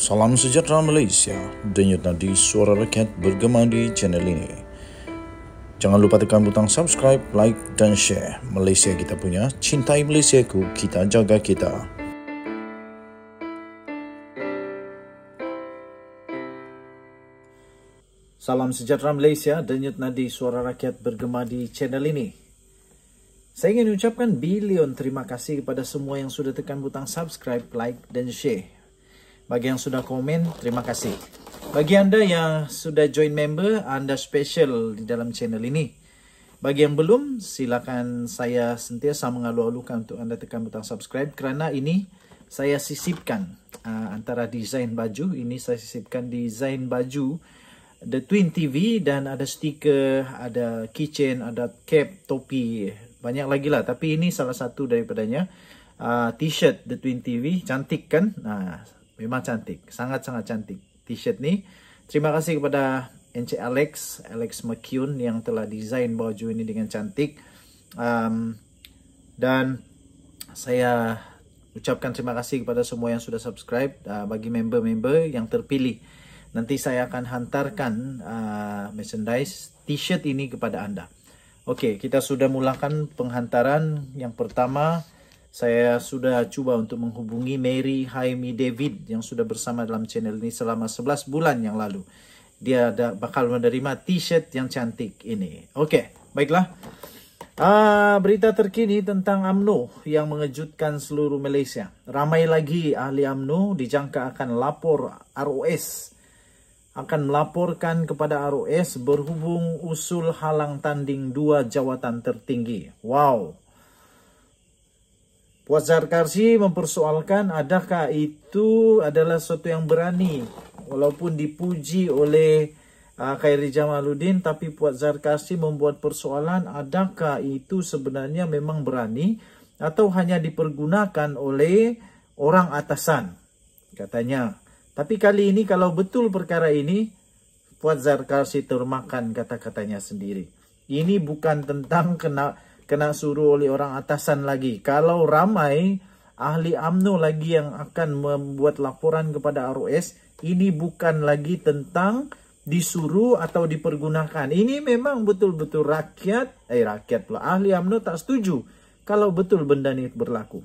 Salam sejahtera Malaysia. Denyut nadi suara rakyat bergema di channel ini. Jangan lupa tekan butang subscribe, like dan share. Malaysia kita punya, cintai Malaysia ku, kita jaga kita. Salam sejahtera Malaysia. Denyut nadi suara rakyat bergema di channel ini. Saya ingin ucapkan bilion terima kasih kepada semua yang sudah tekan butang subscribe, like dan share. Bagi yang sudah komen, terima kasih. Bagi anda yang sudah join member, anda special di dalam channel ini. Bagi yang belum, silakan saya sentiasa mengalu-alukan untuk anda tekan butang subscribe. Kerana ini saya sisipkan uh, antara desain baju. Ini saya sisipkan desain baju The Twin TV dan ada stiker, ada keychain, ada cap, topi. Banyak lagi lah. Tapi ini salah satu daripadanya. Uh, T-shirt The Twin TV. Cantik kan? uh, memang cantik sangat-sangat cantik t-shirt ni terima kasih kepada Encik Alex Alex McCune yang telah desain baju ini dengan cantik um, dan saya ucapkan terima kasih kepada semua yang sudah subscribe uh, bagi member-member yang terpilih nanti saya akan hantarkan uh, merchandise t-shirt ini kepada anda Okey, kita sudah mulakan penghantaran yang pertama saya sudah cuba untuk menghubungi Mary Haimi David yang sudah bersama dalam channel ini selama 11 bulan yang lalu. Dia ada, bakal menerima t-shirt yang cantik ini. Oke, okay, baiklah. Uh, berita terkini tentang AMNO yang mengejutkan seluruh Malaysia. Ramai lagi ahli AMNO dijangka akan lapor ROS. Akan melaporkan kepada ROS berhubung usul halang tanding dua jawatan tertinggi. Wow. Puat Zarkarsi mempersoalkan adakah itu adalah sesuatu yang berani walaupun dipuji oleh uh, Khairi Jamaluddin tapi Puat Zarkarsi membuat persoalan adakah itu sebenarnya memang berani atau hanya dipergunakan oleh orang atasan katanya. Tapi kali ini kalau betul perkara ini Puat Zarkarsi termakan kata-katanya sendiri. Ini bukan tentang kenapa kena suruh oleh orang atasan lagi. Kalau ramai ahli AMNO lagi yang akan membuat laporan kepada ROS, ini bukan lagi tentang disuruh atau dipergunakan. Ini memang betul-betul rakyat, eh rakyat pula, ahli AMNO tak setuju kalau betul benda ini berlaku.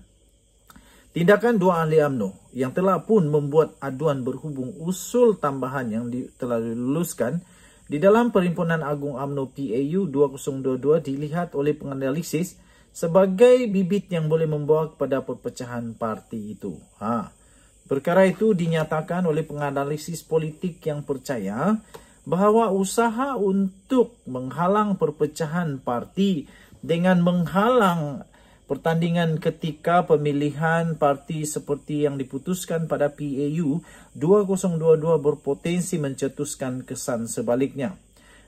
Tindakan dua ahli AMNO yang telah pun membuat aduan berhubung usul tambahan yang telah diluluskan, di dalam Perhimpunan Agung UMNO PAU 2022 dilihat oleh penganalisis sebagai bibit yang boleh membawa kepada perpecahan parti itu. Ha. Perkara itu dinyatakan oleh penganalisis politik yang percaya bahawa usaha untuk menghalang perpecahan parti dengan menghalang pertandingan ketika pemilihan parti seperti yang diputuskan pada PAU 2022 berpotensi mencetuskan kesan sebaliknya.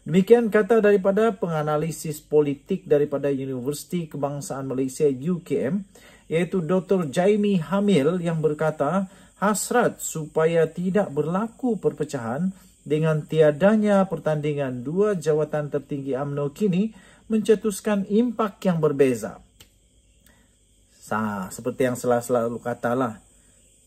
Demikian kata daripada penganalisis politik daripada Universiti Kebangsaan Malaysia UKM iaitu Dr. Jaimi Hamil yang berkata hasrat supaya tidak berlaku perpecahan dengan tiadanya pertandingan dua jawatan tertinggi AMNO kini mencetuskan impak yang berbeza. Sah, seperti yang selalu-selalu katalah.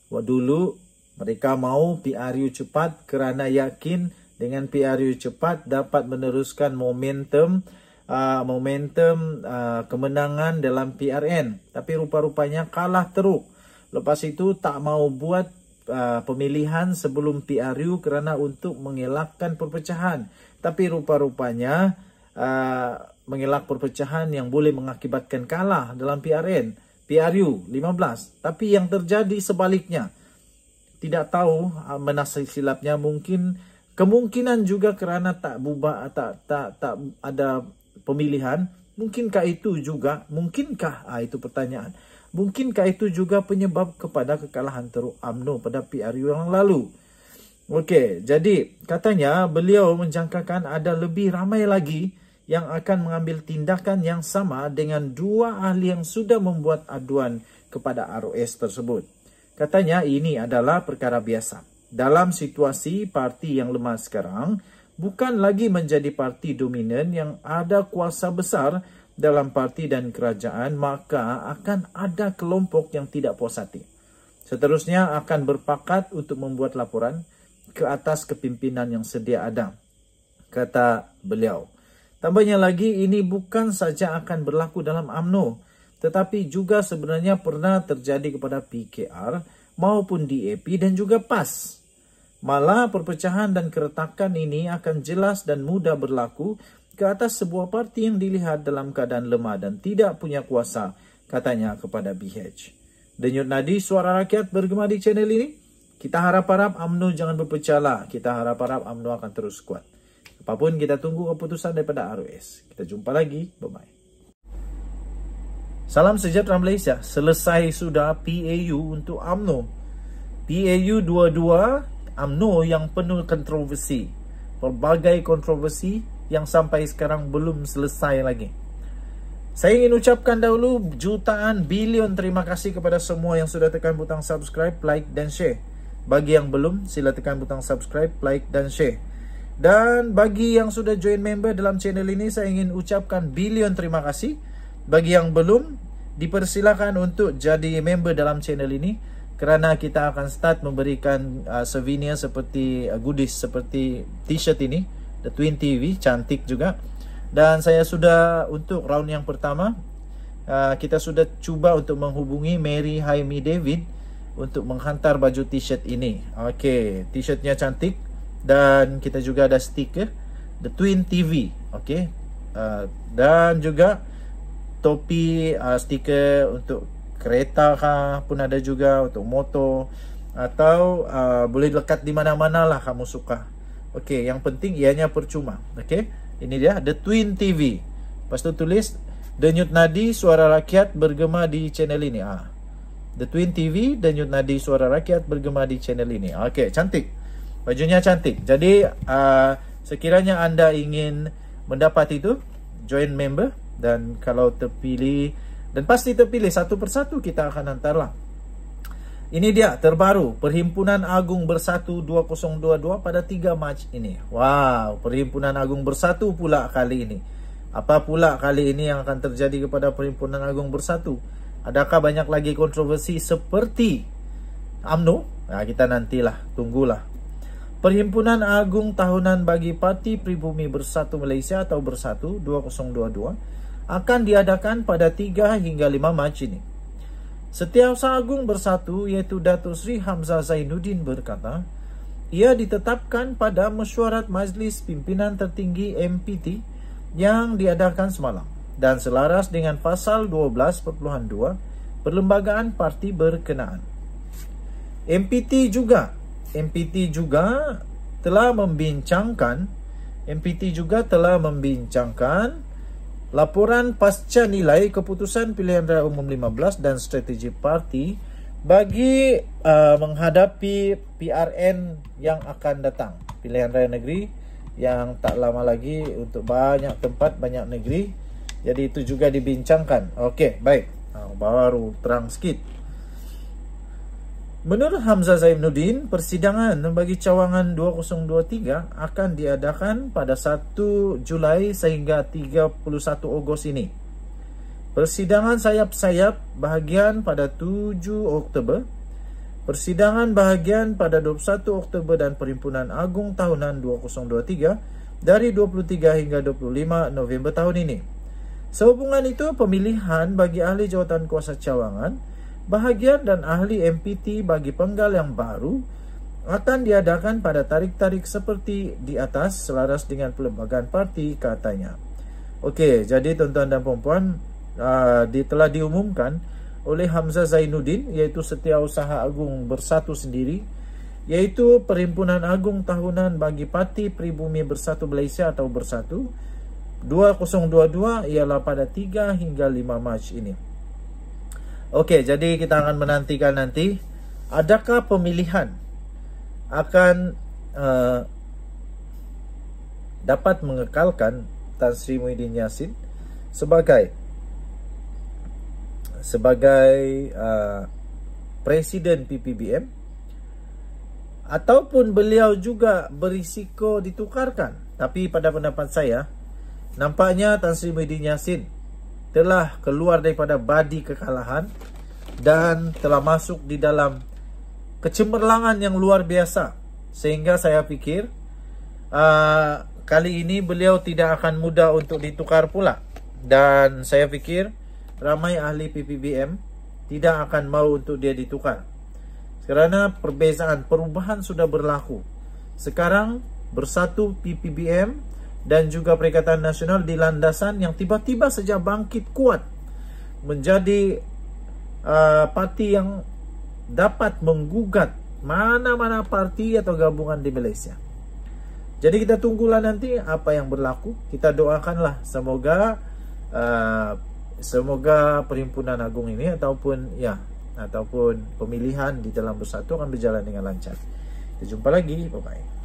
Waktu dulu, mereka mau PRU cepat kerana yakin dengan PRU cepat dapat meneruskan momentum uh, momentum uh, kemenangan dalam PRN. Tapi rupa-rupanya kalah teruk. Lepas itu tak mau buat uh, pemilihan sebelum PRU kerana untuk mengelakkan perpecahan. Tapi rupa-rupanya uh, mengelak perpecahan yang boleh mengakibatkan kalah dalam PRN. PRU 15 tapi yang terjadi sebaliknya tidak tahu ah, menasih silapnya mungkin kemungkinan juga kerana tak bubak tak tak tak ada pemilihan mungkinkah itu juga mungkinkah ah itu pertanyaan mungkinkah itu juga penyebab kepada kekalahan teruk AMNO pada PRU yang lalu Okey, jadi katanya beliau menjangkakan ada lebih ramai lagi yang akan mengambil tindakan yang sama dengan dua ahli yang sudah membuat aduan kepada ROS tersebut. Katanya ini adalah perkara biasa. Dalam situasi parti yang lemah sekarang, bukan lagi menjadi parti dominan yang ada kuasa besar dalam parti dan kerajaan, maka akan ada kelompok yang tidak puas hati. Seterusnya akan berpakat untuk membuat laporan ke atas kepimpinan yang sedia ada, kata beliau. Tambahnya lagi ini bukan saja akan berlaku dalam AMNO tetapi juga sebenarnya pernah terjadi kepada PKR maupun DAP dan juga PAS. Malah perpecahan dan keretakan ini akan jelas dan mudah berlaku ke atas sebuah parti yang dilihat dalam keadaan lemah dan tidak punya kuasa, katanya kepada BH. Denyut nadi suara rakyat bergema di channel ini. Kita harap-harap UMNO jangan berpecahlah. Kita harap-harap UMNO akan terus kuat. Apapun kita tunggu keputusan daripada ROS. Kita jumpa lagi. Bye-bye. Salam sejahtera Malaysia. Selesai sudah PAU untuk AMNO. PAU 22, AMNO yang penuh kontroversi. Pelbagai kontroversi yang sampai sekarang belum selesai lagi. Saya ingin ucapkan dahulu jutaan bilion terima kasih kepada semua yang sudah tekan butang subscribe, like dan share. Bagi yang belum, sila tekan butang subscribe, like dan share. Dan bagi yang sudah join member dalam channel ini saya ingin ucapkan bilion terima kasih. Bagi yang belum dipersilakan untuk jadi member dalam channel ini kerana kita akan start memberikan uh, souvenir seperti uh, goodies seperti t-shirt ini the twin tv cantik juga. Dan saya sudah untuk round yang pertama uh, kita sudah cuba untuk menghubungi Mary Haimi David untuk menghantar baju t-shirt ini. Okey, t-shirtnya cantik dan kita juga ada stiker The Twin TV okay? uh, dan juga topi uh, stiker untuk kereta kah, pun ada juga untuk motor atau uh, boleh lekat di mana-mana lah kamu suka okay, yang penting ianya percuma okay? ini dia The Twin TV lepas tu tulis Denyut Nadi Suara Rakyat bergema di channel ini ah. The Twin TV Denyut Nadi Suara Rakyat bergema di channel ini Okey, cantik Bajunya cantik. Jadi uh, sekiranya anda ingin mendapat itu, join member dan kalau terpilih dan pasti terpilih satu persatu kita akan hantarlah. Ini dia terbaru Perhimpunan Agung Bersatu 2022 pada 3 Mac ini. Wow, Perhimpunan Agung Bersatu pula kali ini. Apa pula kali ini yang akan terjadi kepada Perhimpunan Agung Bersatu? Adakah banyak lagi kontroversi seperti amnu? Nah, kita nantilah, tunggulah. Perhimpunan Agung Tahunan bagi Parti Pribumi Bersatu Malaysia atau Bersatu 2022 akan diadakan pada 3 hingga 5 Mac ini. Setiausaha Agung Bersatu iaitu Datuk Sri Hamzah Zainuddin berkata, ia ditetapkan pada mesyuarat Majlis Pimpinan Tertinggi MPT yang diadakan semalam dan selaras dengan pasal 12.2 Perlembagaan Parti Berkenaan. MPT juga MPT juga telah membincangkan MPT juga telah membincangkan laporan pasca nilai keputusan pilihan raya umum 15 dan strategi parti bagi uh, menghadapi PRN yang akan datang pilihan raya negeri yang tak lama lagi untuk banyak tempat banyak negeri jadi itu juga dibincangkan okey baik baru terang sikit Menurut Hamzah Zainuddin, persidangan bagi cawangan 2023 akan diadakan pada 1 Julai sehingga 31 Ogos ini. Persidangan sayap-sayap bahagian pada 7 Oktober. Persidangan bahagian pada 21 Oktober dan Perhimpunan Agung Tahunan 2023 dari 23 hingga 25 November tahun ini. Sehubungan itu, pemilihan bagi ahli jawatan kuasa cawangan Bahagian dan ahli MPT bagi penggal yang baru akan diadakan pada tarik-tarik seperti di atas selaras dengan pelbagai parti katanya. Okey, jadi tuan-tuan dan puan-puan, uh, telah diumumkan oleh Hamzah Zainuddin iaitu Setiausaha Agung Bersatu sendiri iaitu Perhimpunan Agung Tahunan bagi Parti Pribumi Bersatu Malaysia atau Bersatu 2022 ialah pada 3 hingga 5 Mac ini. Okey, jadi kita akan menantikan nanti adakah pemilihan akan uh, dapat mengekalkan Tan Sri Muhyiddin Yassin sebagai sebagai uh, presiden PPBM ataupun beliau juga berisiko ditukarkan. Tapi pada pendapat saya, nampaknya Tan Sri Muhyiddin Yassin telah keluar daripada badi kekalahan dan telah masuk di dalam kecemerlangan yang luar biasa sehingga saya fikir uh, kali ini beliau tidak akan mudah untuk ditukar pula dan saya fikir ramai ahli PPBM tidak akan mau untuk dia ditukar kerana perbezaan perubahan sudah berlaku sekarang bersatu PPBM dan juga Perikatan Nasional di landasan yang tiba-tiba saja bangkit kuat menjadi uh, parti yang dapat menggugat mana-mana parti atau gabungan di Malaysia. Jadi kita tunggulah nanti apa yang berlaku. Kita doakanlah semoga uh, semoga perhimpunan agung ini ataupun ya ataupun pemilihan di dalam bersatu akan berjalan dengan lancar. Kita jumpa lagi, bye bye.